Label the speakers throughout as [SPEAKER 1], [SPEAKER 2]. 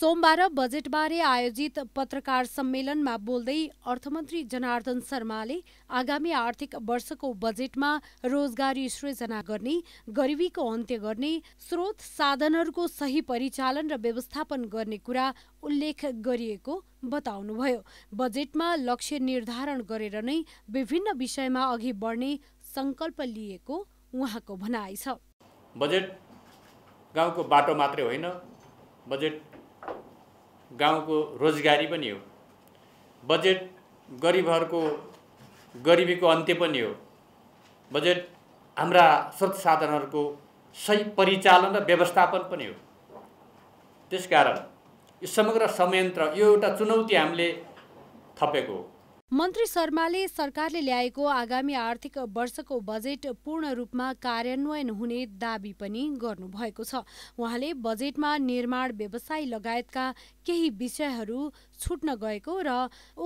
[SPEAKER 1] सोमबार बजेटबारे आयोजित पत्रकार सम्मेलनमा बोल्दै अर्थमन्त्री जनार्दन शर्माले आगामी आर्थिक वर्षको बजेटमा रोजगारी सृजना गर्ने गरिबीको अन्त्य गर्ने स्रोत साधनहरूको सही परिचालन र व्यवस्थापन गर्ने कुरा उल्लेख गरिएको बताउनुभयो बजेटमा लक्ष्य निर्धारण गरेर नै विभिन्न विषयमा अघि बढ्ने सङ्कल्प लिएको उहाँको भनाइ छ
[SPEAKER 2] बजेट गाउँको बाटो मात्रै होइन बजेट गाउँको रोजगारी पनि हो बजेट गरिबहरूको गरिबीको अन्त्य पनि हो बजेट हाम्रा स्रोत साधनहरूको सही परिचालन र व्यवस्थापन पनि हो त्यसकारण यो समग्र संयन्त्र यो एउटा चुनौती हामीले थपेको हो
[SPEAKER 1] मन्त्री शर्माले सरकारले ल्याएको आगामी आर्थिक वर्षको बजेट पूर्ण रूपमा कार्यान्वयन हुने दावी पनि गर्नुभएको छ उहाँले बजेटमा निर्माण व्यवसाय लगायतका केही विषयहरू छुट्न गएको र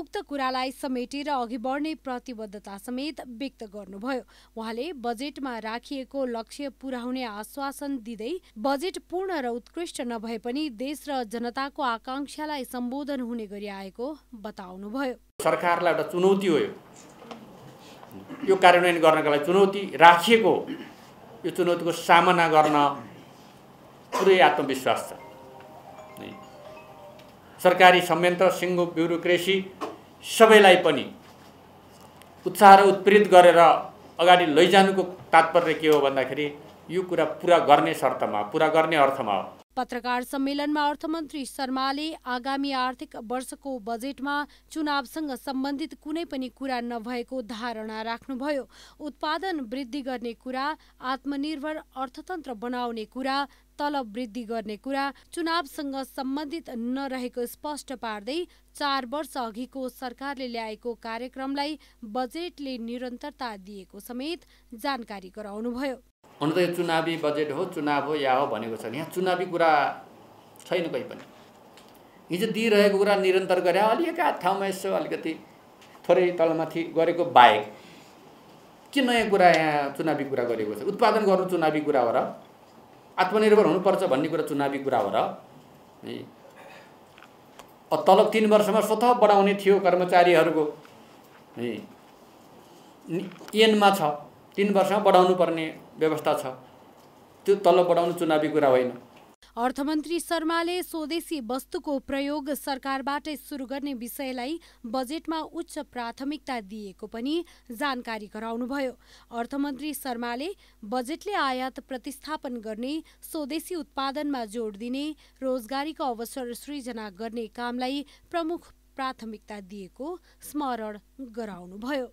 [SPEAKER 1] उक्त कुरालाई समेटेर अघि बढ्ने प्रतिबद्धता समेत व्यक्त गर्नुभयो उहाँले बजेटमा राखिएको लक्ष्य पुर्याउने आश्वासन दिँदै बजेट पूर्ण र उत्कृष्ट नभए पनि देश र जनताको आकाङ्क्षालाई सम्बोधन हुने गरी आएको बताउनुभयो सरकारलाई
[SPEAKER 2] एउटा चुनौती हो यो यो कार्यान्वयन गर्नको लागि चुनौती राखिएको यो चुनौतीको सामना गर्न पुरै आत्मविश्वास छ सरकारी संयन्त्र सिङ्गो ब्युरोक्रेसी सबैलाई पनि उत्साह र उत्प्रेरित गरेर अगाडि लैजानुको तात्पर्य के हो भन्दाखेरि यो कुरा पुरा गर्ने शर्तमा पुरा गर्ने अर्थमा हो
[SPEAKER 1] पत्रकार सम्मेलनमा अर्थमन्त्री शर्माले आगामी आर्थिक वर्षको बजेटमा चुनावसँग सम्बन्धित कुनै पनि कुरा नभएको धारणा राख्नुभयो उत्पादन वृद्धि गर्ने कुरा आत्मनिर्भर अर्थतन्त्र बनाउने कुरा तलब वृद्धि गर्ने कुरा चुनावसँग सम्बन्धित नरहेको स्पष्ट पार्दै चार वर्ष अघिको सरकारले ल्याएको कार्यक्रमलाई बजेटले निरन्तरता दिएको समेत जानकारी गराउनुभयो
[SPEAKER 2] हुन त यो चुनावी बजेट हो चुनाव हो या हो भनेको छ यहाँ चुनावी कुरा छैन कोही पनि हिजो दिइरहेको कुरा निरन्तर गरे एक ठाउँमा यसो अलिकति थोरै तलमाथि गरेको बाहेक के नयाँ कुरा यहाँ चुनावी कुरा गरेको छ उत्पादन गर्नु चुनावी कुरा हो र आत्मनिर्भर हुनुपर्छ भन्ने कुरा चुनावी कुरा हो र है तलब तिन वर्षमा स्वतः बढाउने थियो कर्मचारीहरूको है एनमा छ तिन वर्षमा बढाउनु पर्ने व्यवस्था छ त्यो तलब बढाउनु चुनावी कुरा होइन
[SPEAKER 1] अर्थमन्त्री शर्माले स्वदेशी वस्तुको प्रयोग सरकारबाटै सुरु गर्ने विषयलाई बजेटमा उच्च प्राथमिकता दिएको पनि जानकारी गराउनुभयो अर्थमन्त्री शर्माले बजेटले आयात प्रतिस्थापन गर्ने स्वदेशी उत्पादनमा जोड दिने रोजगारीको अवसर सृजना गर्ने कामलाई प्रमुख प्राथमिकता दिएको स्मरण गराउनुभयो